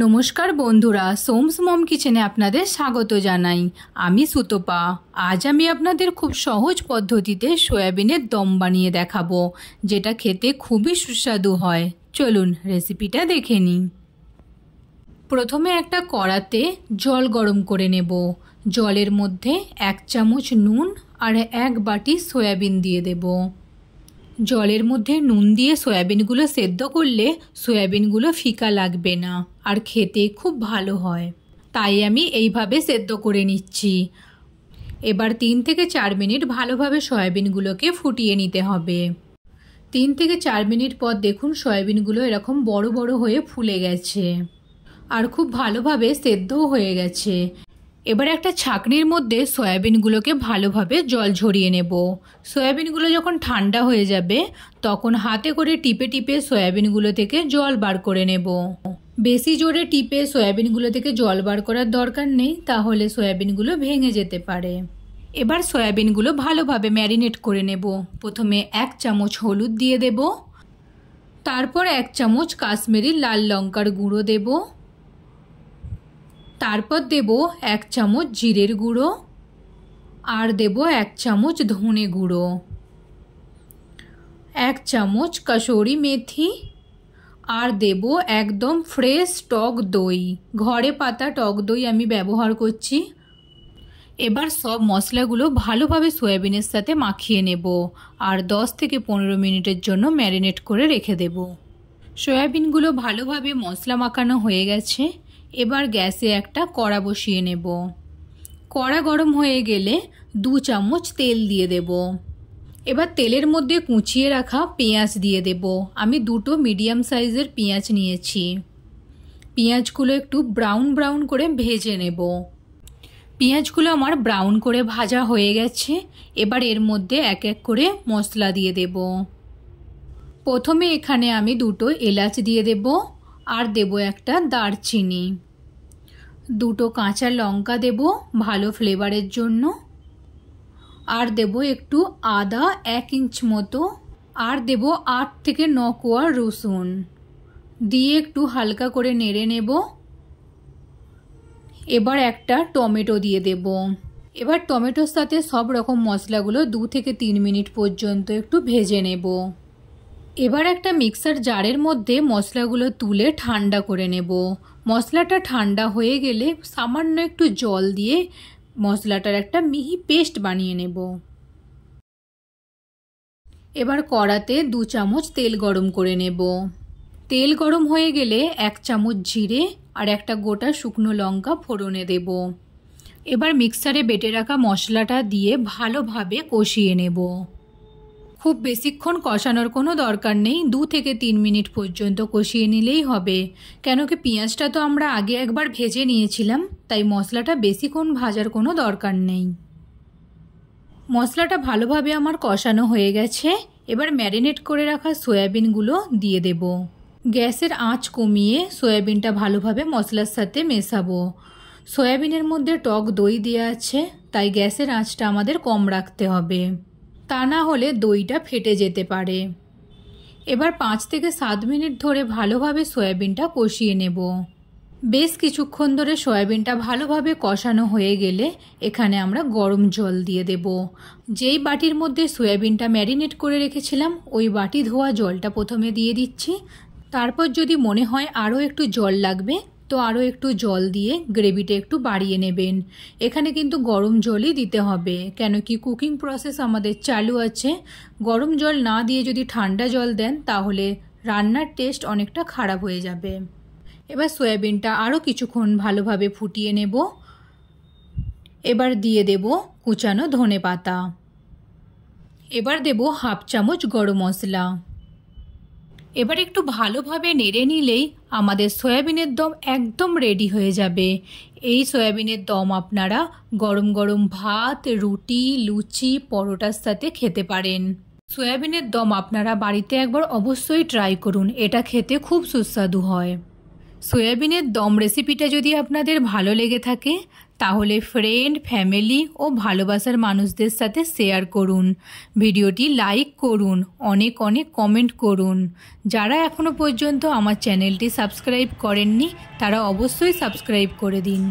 নমস্কার বন্ধুরা সোমস মম কিচেনে আপনাদের স্বাগত জানাই আমি সুতপা আজ আমি আপনাদের খুব সহজ পদ্ধতিতে সয়াবিনের দম বানিয়ে দেখাবো যেটা খেতে খুবই সুস্বাদু হয় চলুন রেসিপিটা দেখে নিই প্রথমে একটা কড়াতে জল গরম করে নেব জলের মধ্যে এক চামচ নুন আর এক বাটি সয়াবিন দিয়ে দেবো জলের মধ্যে নুন দিয়ে সয়াবিনগুলো সেদ্ধ করলে সয়াবিনগুলো ফিকা লাগবে না আর খেতে খুব ভালো হয় তাই আমি এইভাবে সেদ্ধ করে নিচ্ছি এবার তিন থেকে চার মিনিট ভালোভাবে সয়াবিনগুলোকে ফুটিয়ে নিতে হবে তিন থেকে চার মিনিট পর দেখুন সয়াবিনগুলো এরকম বড় বড় হয়ে ফুলে গেছে আর খুব ভালোভাবে সেদ্ধও হয়ে গেছে এবার একটা ছাঁকনির মধ্যে সয়াবিনগুলোকে ভালোভাবে জল ঝরিয়ে নেব সয়াবিনগুলো যখন ঠান্ডা হয়ে যাবে তখন হাতে করে টিপে টিপে সয়াবিনগুলো থেকে জল বার করে নেব বেশি জোরে টিপে সয়াবিনগুলো থেকে জল বার করার দরকার নেই তাহলে সয়াবিনগুলো ভেঙে যেতে পারে এবার সয়াবিনগুলো ভালোভাবে ম্যারিনেট করে নেব প্রথমে এক চামচ হলুদ দিয়ে দেব তারপর এক চামচ কাশ্মীরি লাল লঙ্কার গুঁড়ো দেবো তারপর দেব এক চামচ জিরের গুঁড়ো আর দেব এক চামচ ধনে গুঁড়ো এক চামচ কাসরি মেথি আর দেব একদম ফ্রেশ টক দই ঘরে পাতা টক দই আমি ব্যবহার করছি এবার সব মশলাগুলো ভালোভাবে সয়াবিনের সাথে মাখিয়ে নেব আর 10 থেকে পনেরো মিনিটের জন্য ম্যারিনেট করে রেখে দেব সয়াবিনগুলো ভালোভাবে মশলা মাখানো হয়ে গেছে এবার গ্যাসে একটা কড়া বসিয়ে নেব কড়া গরম হয়ে গেলে দু চামচ তেল দিয়ে দেব এবার তেলের মধ্যে কুচিয়ে রাখা পেঁয়াজ দিয়ে দেব আমি দুটো মিডিয়াম সাইজের পেঁয়াজ নিয়েছি পেঁয়াজগুলো একটু ব্রাউন ব্রাউন করে ভেজে নেব পেঁয়াজগুলো আমার ব্রাউন করে ভাজা হয়ে গেছে এবার এর মধ্যে এক এক করে মশলা দিয়ে দেব প্রথমে এখানে আমি দুটো এলাচ দিয়ে দেবো আর দেব একটা দারচিনি দুটো কাঁচা লঙ্কা দেব ভালো ফ্লেভারের জন্য আর দেব একটু আদা এক ইঞ্চ মতো আর দেব আট থেকে ন কোয়া রসুন দিয়ে একটু হালকা করে নেড়ে নেব এবার একটা টমেটো দিয়ে দেব এবার টমেটোর সাথে সব রকম মশলাগুলো দু থেকে তিন মিনিট পর্যন্ত একটু ভেজে নেব এবার একটা মিক্সার জারের মধ্যে মশলাগুলো তুলে ঠান্ডা করে নেব মশলাটা ঠান্ডা হয়ে গেলে সামান্য একটু জল দিয়ে মশলাটার একটা মিহি পেস্ট বানিয়ে নেব এবার কড়াতে দু চামচ তেল গরম করে নেব তেল গরম হয়ে গেলে এক চামচ জিরে আর একটা গোটা শুকনো লঙ্কা ফোড়নে দেব এবার মিক্সারে বেটে রাখা মশলাটা দিয়ে ভালোভাবে কষিয়ে নেব খুব বেশিক্ষণ কষানোর কোনো দরকার নেই দু থেকে তিন মিনিট পর্যন্ত কষিয়ে নিলেই হবে কেন কি পেঁয়াজটা তো আমরা আগে একবার ভেজে নিয়েছিলাম তাই মশলাটা বেশিক্ষণ ভাজার কোনো দরকার নেই মশলাটা ভালোভাবে আমার কষানো হয়ে গেছে এবার ম্যারিনেট করে রাখা সয়াবিনগুলো দিয়ে দেব গ্যাসের আঁচ কমিয়ে সয়াবিনটা ভালোভাবে মশলার সাথে মেশাবো সয়াবিনের মধ্যে টক দই দেওয়া আছে তাই গ্যাসের আঁচটা আমাদের কম রাখতে হবে তা না হলে দইটা ফেটে যেতে পারে এবার পাঁচ থেকে সাত মিনিট ধরে ভালোভাবে সয়াবিনটা কষিয়ে নেব বেশ কিছুক্ষণ ধরে সয়াবিনটা ভালোভাবে কষানো হয়ে গেলে এখানে আমরা গরম জল দিয়ে দেব যেই বাটির মধ্যে সয়াবিনটা ম্যারিনেট করে রেখেছিলাম ওই বাটি ধোয়া জলটা প্রথমে দিয়ে দিচ্ছি তারপর যদি মনে হয় আরও একটু জল লাগবে তো আরও একটু জল দিয়ে গ্রেভিটা একটু বাড়িয়ে নেবেন এখানে কিন্তু গরম জলই দিতে হবে কেন কি কুকিং প্রসেস আমাদের চালু আছে গরম জল না দিয়ে যদি ঠান্ডা জল দেন তাহলে রান্নার টেস্ট অনেকটা খারাপ হয়ে যাবে এবার সয়াবিনটা আরও কিছুক্ষণ ভালোভাবে ফুটিয়ে নেব এবার দিয়ে দেব কুচানো ধনে পাতা এবার দেব হাফ চামচ গরম মশলা এবার একটু ভালোভাবে নেড়ে নিলেই আমাদের সয়াবিনের দম একদম রেডি হয়ে যাবে এই সয়াবিনের দম আপনারা গরম গরম ভাত রুটি লুচি পরোটার সাথে খেতে পারেন সয়াবিনের দম আপনারা বাড়িতে একবার অবশ্যই ট্রাই করুন এটা খেতে খুব সুস্বাদু হয় সয়াবিনের দম রেসিপিটা যদি আপনাদের ভালো লেগে থাকে তাহলে ফ্রেন্ড ফ্যামিলি ও ভালোবাসার মানুষদের সাথে শেয়ার করুন ভিডিওটি লাইক করুন অনেক অনেক কমেন্ট করুন যারা এখনও পর্যন্ত আমার চ্যানেলটি সাবস্ক্রাইব করেননি তারা অবশ্যই সাবস্ক্রাইব করে দিন